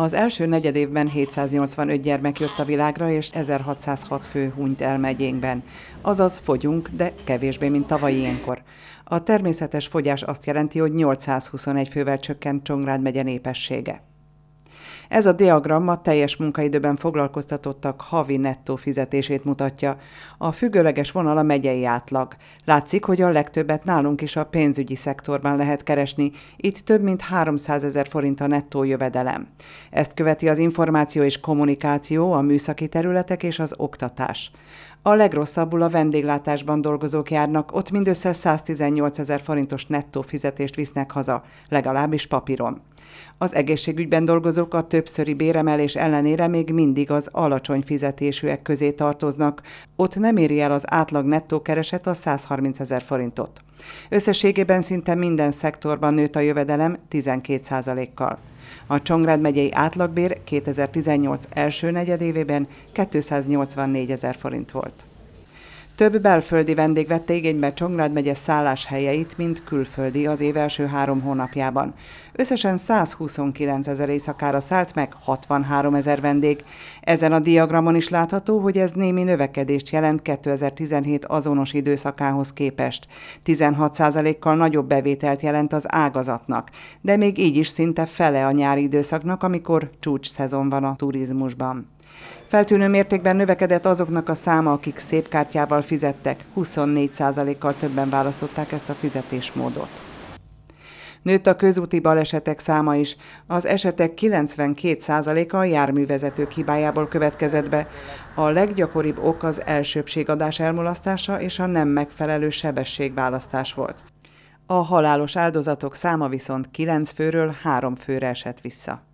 Az első negyed évben 785 gyermek jött a világra, és 1606 fő hunyt el megyénkben. Azaz fogyunk, de kevésbé, mint tavaly ilyenkor. A természetes fogyás azt jelenti, hogy 821 fővel csökkent Csongrád megye népessége. Ez a diagramma teljes munkaidőben foglalkoztatottak havi nettó fizetését mutatja. A függőleges vonal a megyei átlag. Látszik, hogy a legtöbbet nálunk is a pénzügyi szektorban lehet keresni. Itt több mint 300 ezer forint a nettó jövedelem. Ezt követi az információ és kommunikáció, a műszaki területek és az oktatás. A legrosszabbul a vendéglátásban dolgozók járnak, ott mindössze 118 ezer forintos nettó fizetést visznek haza, legalábbis papíron. Az egészségügyben dolgozók a többszöri béremelés ellenére még mindig az alacsony fizetésűek közé tartoznak. Ott nem éri el az átlag nettó kereset a 130 ezer forintot. Összességében szinte minden szektorban nőtt a jövedelem 12%-kal. A Csongrád megyei átlagbér 2018 első negyedévében 284 ezer forint volt. Több belföldi vendég vette igénybe Csongrád megye szálláshelyeit, mint külföldi az év első három hónapjában. Összesen 129 ezer éjszakára szállt meg 63 ezer vendég. Ezen a diagramon is látható, hogy ez némi növekedést jelent 2017 azonos időszakához képest. 16%-kal nagyobb bevételt jelent az ágazatnak, de még így is szinte fele a nyári időszaknak, amikor csúcs szezon van a turizmusban. Feltűnő mértékben növekedett azoknak a száma, akik szép kártyával fizettek, 24%-kal többen választották ezt a fizetésmódot. Nőtt a közúti balesetek száma is. Az esetek 92%-a a járművezetők hibájából következett be. A leggyakoribb ok az elsőbségadás elmulasztása és a nem megfelelő sebességválasztás volt. A halálos áldozatok száma viszont 9 főről 3 főre esett vissza.